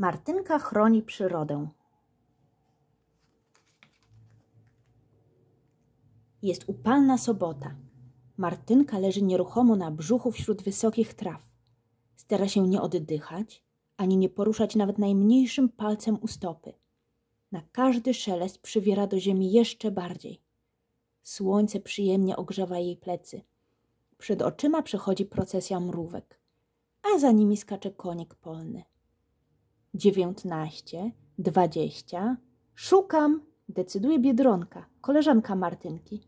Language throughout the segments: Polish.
Martynka chroni przyrodę. Jest upalna sobota. Martynka leży nieruchomo na brzuchu wśród wysokich traw. Stara się nie oddychać, ani nie poruszać nawet najmniejszym palcem u stopy. Na każdy szelest przywiera do ziemi jeszcze bardziej. Słońce przyjemnie ogrzewa jej plecy. Przed oczyma przechodzi procesja mrówek, a za nimi skacze konik polny dziewiętnaście, dwadzieścia. Szukam, decyduje biedronka, koleżanka Martynki.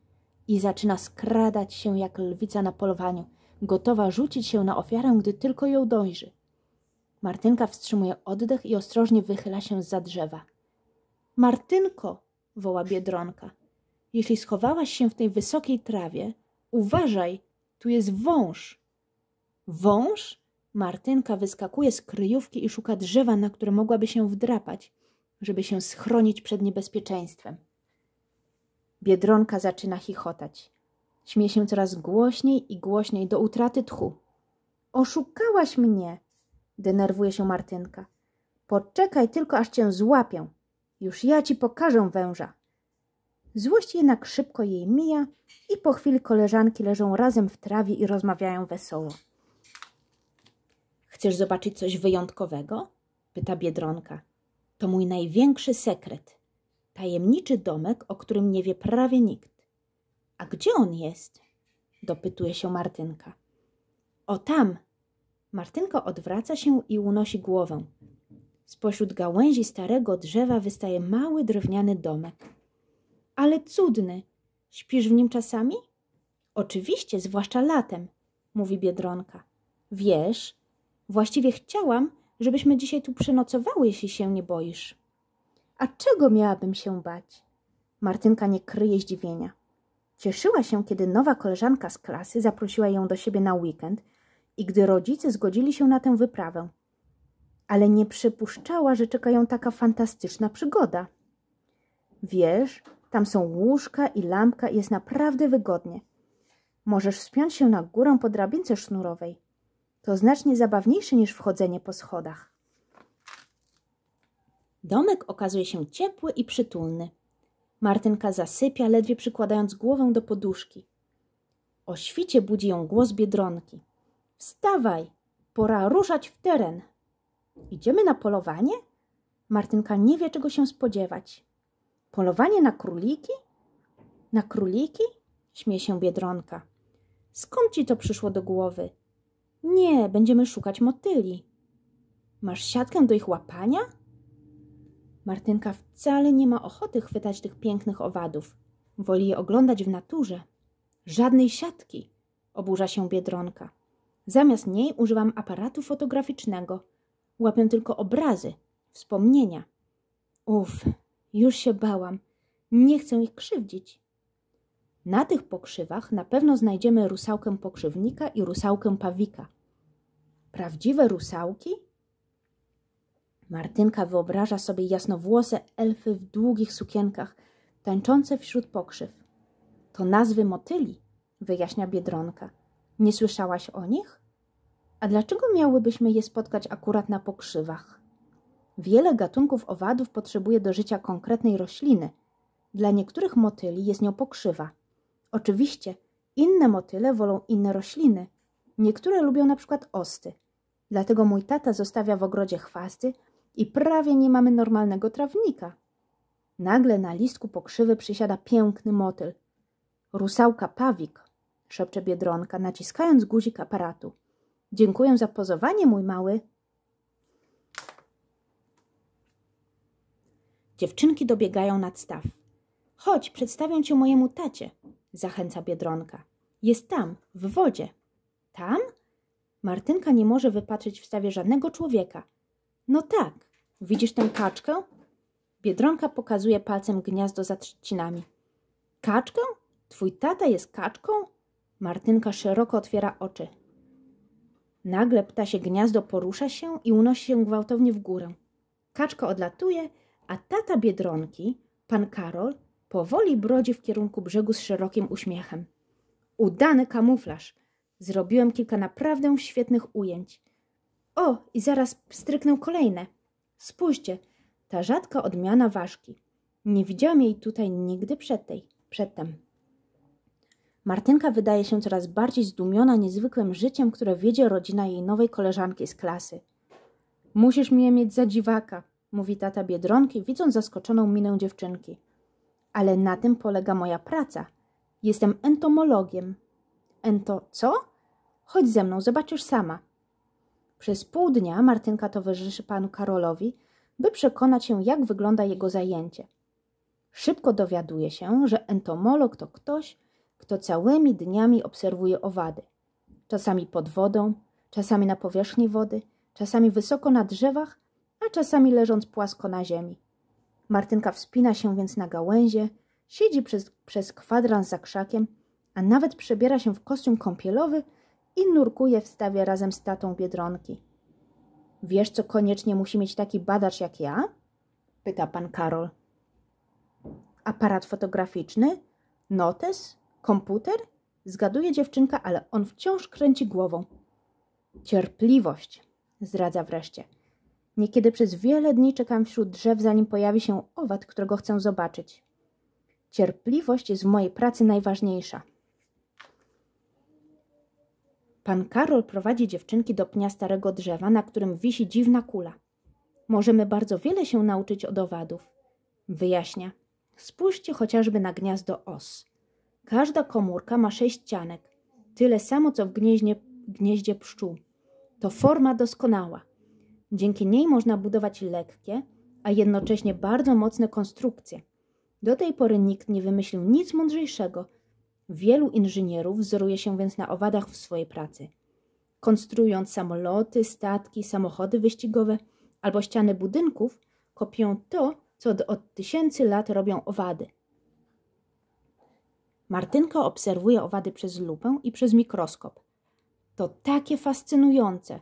I zaczyna skradać się jak lwica na polowaniu, gotowa rzucić się na ofiarę, gdy tylko ją dojrzy. Martynka wstrzymuje oddech i ostrożnie wychyla się za drzewa. Martynko, woła biedronka, jeśli schowałaś się w tej wysokiej trawie, uważaj, tu jest wąż. Wąż? Martynka wyskakuje z kryjówki i szuka drzewa, na które mogłaby się wdrapać, żeby się schronić przed niebezpieczeństwem. Biedronka zaczyna chichotać. Śmie się coraz głośniej i głośniej do utraty tchu. Oszukałaś mnie! denerwuje się Martynka. Poczekaj tylko, aż cię złapię. Już ja ci pokażę węża. Złość jednak szybko jej mija i po chwili koleżanki leżą razem w trawie i rozmawiają wesoło. Chcesz zobaczyć coś wyjątkowego? Pyta Biedronka. To mój największy sekret. Tajemniczy domek, o którym nie wie prawie nikt. A gdzie on jest? Dopytuje się Martynka. O tam! Martynka odwraca się i unosi głowę. Spośród gałęzi starego drzewa wystaje mały drewniany domek. Ale cudny! Śpisz w nim czasami? Oczywiście, zwłaszcza latem, mówi Biedronka. Wiesz, Właściwie chciałam, żebyśmy dzisiaj tu przenocowały, jeśli się nie boisz. A czego miałabym się bać? Martynka nie kryje zdziwienia. Cieszyła się, kiedy nowa koleżanka z klasy zaprosiła ją do siebie na weekend i gdy rodzice zgodzili się na tę wyprawę. Ale nie przypuszczała, że czeka ją taka fantastyczna przygoda. Wiesz, tam są łóżka i lampka i jest naprawdę wygodnie. Możesz wspiąć się na górę po drabince sznurowej. To znacznie zabawniejsze niż wchodzenie po schodach. Domek okazuje się ciepły i przytulny. Martynka zasypia, ledwie przykładając głowę do poduszki. O świcie budzi ją głos biedronki. Wstawaj, pora ruszać w teren. Idziemy na polowanie? Martynka nie wie, czego się spodziewać. Polowanie na króliki? Na króliki? Śmieje się biedronka. Skąd ci to przyszło do głowy? Nie, będziemy szukać motyli. Masz siatkę do ich łapania? Martynka wcale nie ma ochoty chwytać tych pięknych owadów. Woli je oglądać w naturze. Żadnej siatki, oburza się biedronka. Zamiast niej używam aparatu fotograficznego. Łapię tylko obrazy, wspomnienia. Uf, już się bałam. Nie chcę ich krzywdzić. Na tych pokrzywach na pewno znajdziemy rusałkę pokrzywnika i rusałkę pawika. Prawdziwe rusałki? Martynka wyobraża sobie jasnowłose elfy w długich sukienkach, tańczące wśród pokrzyw. To nazwy motyli, wyjaśnia Biedronka. Nie słyszałaś o nich? A dlaczego miałybyśmy je spotkać akurat na pokrzywach? Wiele gatunków owadów potrzebuje do życia konkretnej rośliny. Dla niektórych motyli jest nią pokrzywa – Oczywiście, inne motyle wolą inne rośliny. Niektóre lubią na przykład osty. Dlatego mój tata zostawia w ogrodzie chwasty i prawie nie mamy normalnego trawnika. Nagle na listku pokrzywy przysiada piękny motyl. Rusałka pawik, szepcze Biedronka, naciskając guzik aparatu. Dziękuję za pozowanie, mój mały. Dziewczynki dobiegają nad staw. Chodź, przedstawię cię mojemu tacie zachęca Biedronka. Jest tam, w wodzie. Tam? Martynka nie może wypatrzeć w stawie żadnego człowieka. No tak, widzisz tę kaczkę? Biedronka pokazuje palcem gniazdo za trzcinami. Kaczkę? Twój tata jest kaczką? Martynka szeroko otwiera oczy. Nagle ptasie gniazdo porusza się i unosi się gwałtownie w górę. Kaczka odlatuje, a tata Biedronki, pan Karol, Powoli brodzi w kierunku brzegu z szerokim uśmiechem. Udany kamuflaż. Zrobiłem kilka naprawdę świetnych ujęć. O, i zaraz stryknę kolejne. Spójrzcie, ta rzadka odmiana ważki. Nie widziałam jej tutaj nigdy tej, przedtem. Martynka wydaje się coraz bardziej zdumiona niezwykłym życiem, które wiedzie rodzina jej nowej koleżanki z klasy. Musisz mnie mieć za dziwaka, mówi tata Biedronki, widząc zaskoczoną minę dziewczynki. Ale na tym polega moja praca. Jestem entomologiem. Ento co? Chodź ze mną, zobaczysz sama. Przez pół dnia Martynka towarzyszy panu Karolowi, by przekonać się, jak wygląda jego zajęcie. Szybko dowiaduje się, że entomolog to ktoś, kto całymi dniami obserwuje owady. Czasami pod wodą, czasami na powierzchni wody, czasami wysoko na drzewach, a czasami leżąc płasko na ziemi. Martynka wspina się więc na gałęzie, siedzi przez, przez kwadrans za krzakiem, a nawet przebiera się w kostium kąpielowy i nurkuje w stawie razem z tatą Biedronki. Wiesz, co koniecznie musi mieć taki badacz jak ja? Pyta pan Karol. Aparat fotograficzny? Notes? Komputer? Zgaduje dziewczynka, ale on wciąż kręci głową. Cierpliwość, zdradza wreszcie. Niekiedy przez wiele dni czekam wśród drzew, zanim pojawi się owad, którego chcę zobaczyć. Cierpliwość jest w mojej pracy najważniejsza. Pan Karol prowadzi dziewczynki do pnia starego drzewa, na którym wisi dziwna kula. Możemy bardzo wiele się nauczyć od owadów. Wyjaśnia. Spójrzcie chociażby na gniazdo os. Każda komórka ma sześć cianek, tyle samo co w gnieździe pszczół. To forma doskonała. Dzięki niej można budować lekkie, a jednocześnie bardzo mocne konstrukcje. Do tej pory nikt nie wymyślił nic mądrzejszego. Wielu inżynierów wzoruje się więc na owadach w swojej pracy. Konstruując samoloty, statki, samochody wyścigowe albo ściany budynków, kopią to, co od, tysięcy lat robią owady. Martynka obserwuje owady przez lupę i przez mikroskop. To takie fascynujące.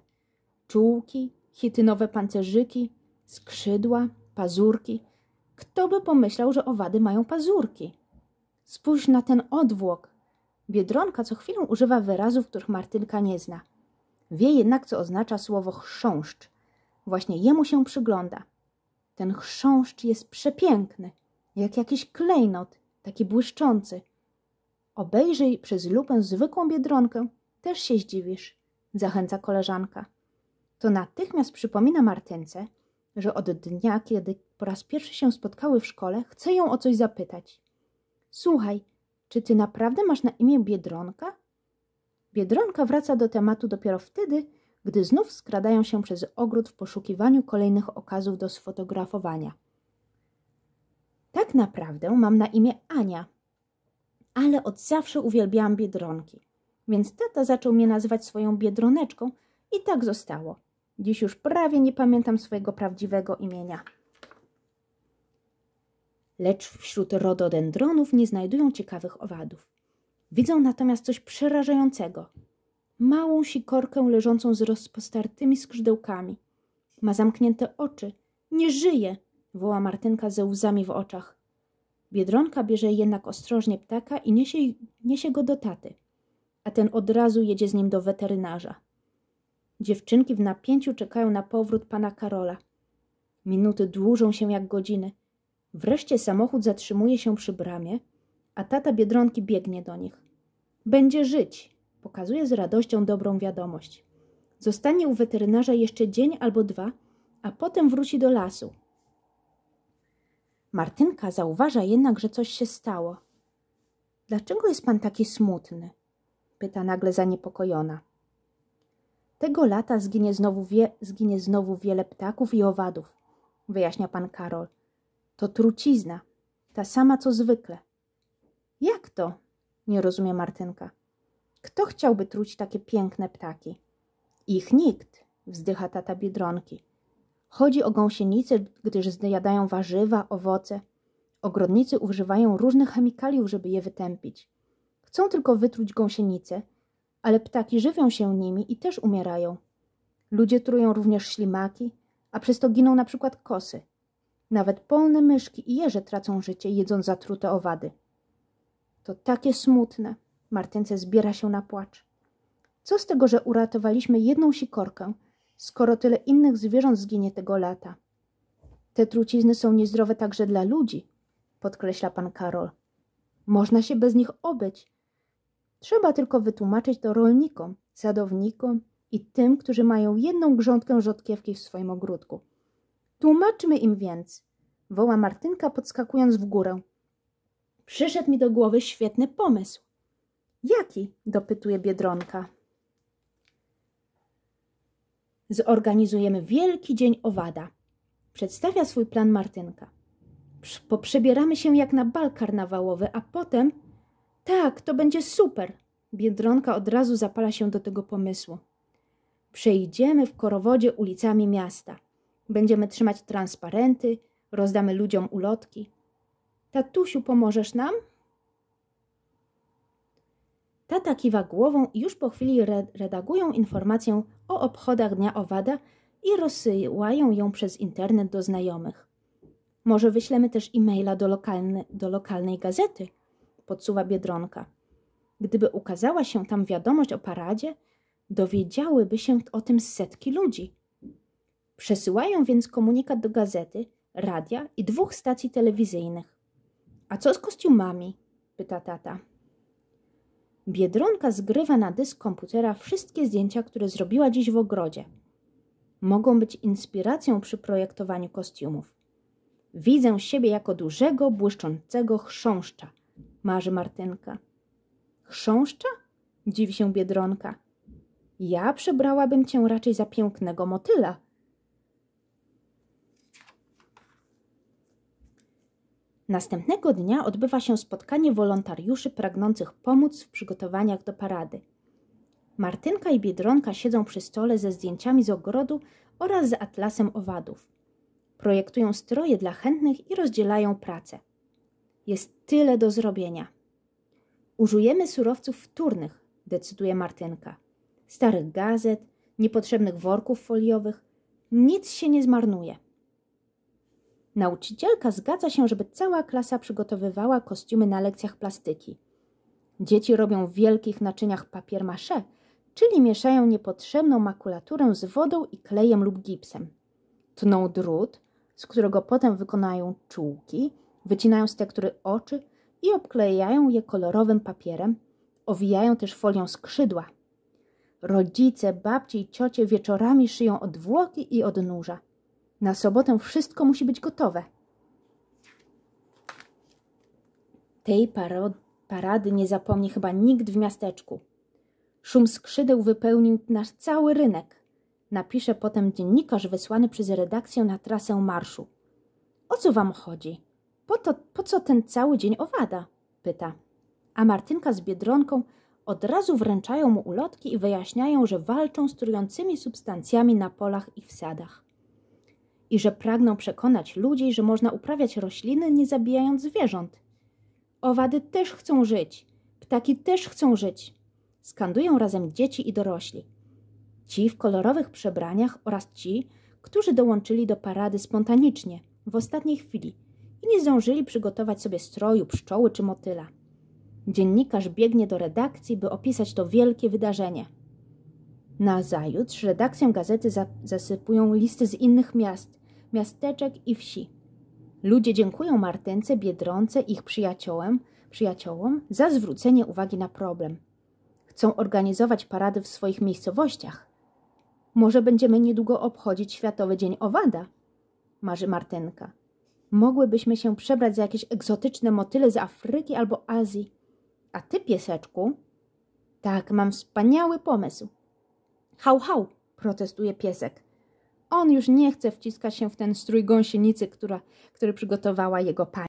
Czułki, chitynowe pancerzyki, skrzydła, pazurki. Kto by pomyślał, że owady mają pazurki? Spójrz na ten odwłok. Biedronka co chwilę używa wyrazów, których Martynka nie zna. Wie jednak, co oznacza słowo chrząszcz. Właśnie jemu się przygląda. Ten chrząszcz jest przepiękny, jak jakiś klejnot, taki błyszczący. Obejrzyj przez lupę zwykłą biedronkę, też się zdziwisz, zachęca koleżanka to natychmiast przypomina Martynce, że od dnia, kiedy po raz pierwszy się spotkały w szkole, chce ją o coś zapytać. Słuchaj, czy ty naprawdę masz na imię Biedronka? Biedronka wraca do tematu dopiero wtedy, gdy znów skradają się przez ogród w poszukiwaniu kolejnych okazów do sfotografowania. Tak naprawdę mam na imię Ania, ale od zawsze uwielbiałam biedronki, więc tata zaczął mnie nazywać swoją biedroneczką i tak zostało. Dziś już prawie nie pamiętam swojego prawdziwego imienia. Lecz wśród rododendronów nie znajdują ciekawych owadów. Widzą natomiast coś przerażającego. Małą sikorkę leżącą z rozpostartymi skrzydełkami. Ma zamknięte oczy. Nie żyje! woła Martynka ze łzami w oczach. Biedronka bierze jednak ostrożnie ptaka i niesie, niesie go do taty, a ten od razu jedzie z nim do weterynarza. Dziewczynki w napięciu czekają na powrót pana Karola. Minuty dłużą się jak godziny. Wreszcie samochód zatrzymuje się przy bramie, a tata biedronki biegnie do nich. Będzie żyć, pokazuje z radością dobrą wiadomość. Zostanie u weterynarza jeszcze dzień albo dwa, a potem wróci do lasu. Martynka zauważa jednak, że coś się stało. Dlaczego jest pan taki smutny? pyta nagle zaniepokojona. Tego lata zginie znowu, wie, zginie znowu wiele ptaków i owadów, wyjaśnia pan Karol. To trucizna, ta sama co zwykle. Jak to? nie rozumie Martynka. Kto chciałby truć takie piękne ptaki? Ich nikt, wzdycha tata Biedronki. Chodzi o gąsienice, gdyż zjadają warzywa, owoce. Ogrodnicy używają różnych chemikaliów, żeby je wytępić. Chcą tylko wytruć gąsienice – ale ptaki żywią się nimi i też umierają. Ludzie trują również ślimaki, a przez to giną na przykład kosy. Nawet polne myszki i jeże tracą życie, jedząc zatrute owady. To takie smutne. Martynce zbiera się na płacz. Co z tego, że uratowaliśmy jedną sikorkę, skoro tyle innych zwierząt zginie tego lata? Te trucizny są niezdrowe także dla ludzi, podkreśla pan Karol. Można się bez nich obyć, Trzeba tylko wytłumaczyć to rolnikom, sadownikom i tym, którzy mają jedną grządkę rzodkiewki w swoim ogródku. Tłumaczmy im więc, woła Martynka podskakując w górę. Przyszedł mi do głowy świetny pomysł. Jaki? dopytuje Biedronka. Zorganizujemy wielki dzień owada. Przedstawia swój plan Martynka. Poprzebieramy się jak na bal karnawałowy, a potem tak, to będzie super. Biedronka od razu zapala się do tego pomysłu. Przejdziemy w korowodzie ulicami miasta. Będziemy trzymać transparenty, rozdamy ludziom ulotki. Tatusiu, pomożesz nam? Tata kiwa głową i już po chwili redagują informację o obchodach Dnia Owada i rozsyłają ją przez internet do znajomych. Może wyślemy też e-maila do, lokalne, do lokalnej gazety – podsuwa Biedronka. Gdyby ukazała się tam wiadomość o paradzie, dowiedziałyby się o tym setki ludzi. Przesyłają więc komunikat do gazety, radia i dwóch stacji telewizyjnych. A co z kostiumami? pyta tata. Biedronka zgrywa na dysk komputera wszystkie zdjęcia, które zrobiła dziś w ogrodzie. Mogą być inspiracją przy projektowaniu kostiumów. Widzę siebie jako dużego, błyszczącego chrząszcza – marzy Martynka. Chrząszcza? Dziwi się Biedronka. Ja przebrałabym cię raczej za pięknego motyla. Następnego dnia odbywa się spotkanie wolontariuszy pragnących pomóc w przygotowaniach do parady. Martynka i Biedronka siedzą przy stole ze zdjęciami z ogrodu oraz z atlasem owadów. Projektują stroje dla chętnych i rozdzielają pracę. Jest tyle do zrobienia. Użyjemy surowców wtórnych, decyduje Martynka. Starych gazet, niepotrzebnych worków foliowych. Nic się nie zmarnuje. Nauczycielka zgadza się, żeby cała klasa przygotowywała kostiumy na lekcjach plastyki. Dzieci robią w wielkich naczyniach papier maché, czyli mieszają niepotrzebną makulaturę z wodą i klejem lub gipsem. Tną drut, z którego potem wykonają czułki, Wycinają z tektury oczy i obklejają je kolorowym papierem, owijają też folią skrzydła. Rodzice, babci i ciocie wieczorami szyją odwłoki i odnóża. Na sobotę wszystko musi być gotowe. Tej parady nie zapomni chyba nikt w miasteczku. Szum skrzydeł wypełnił nasz cały rynek. Napisze potem dziennikarz wysłany przez redakcję na trasę marszu. O co wam chodzi? po, to, po co ten cały dzień owada? pyta. A Martynka z Biedronką od razu wręczają mu ulotki i wyjaśniają, że walczą z trującymi substancjami na polach i w sadach. I że pragną przekonać ludzi, że można uprawiać rośliny nie zabijając zwierząt. Owady też chcą żyć, ptaki też chcą żyć. Skandują razem dzieci i dorośli. Ci w kolorowych przebraniach oraz ci, którzy dołączyli do parady spontanicznie, w ostatniej chwili – i nie zdążyli przygotować sobie stroju, pszczoły czy motyla. Dziennikarz biegnie do redakcji, by opisać to wielkie wydarzenie. Na zajutrz redakcję gazety za zasypują listy z innych miast, miasteczek i wsi. Ludzie dziękują Martynce, Biedronce, ich przyjaciołem, przyjaciołom za zwrócenie uwagi na problem. Chcą organizować parady w swoich miejscowościach. Może będziemy niedługo obchodzić Światowy Dzień Owada, marzy Martynka mogłybyśmy się przebrać za jakieś egzotyczne motyle z Afryki albo Azji. A ty, pieseczku? Tak, mam wspaniały pomysł. Hał, hał, protestuje piesek. On już nie chce wciskać się w ten strój gąsienicy, która, który przygotowała jego pani.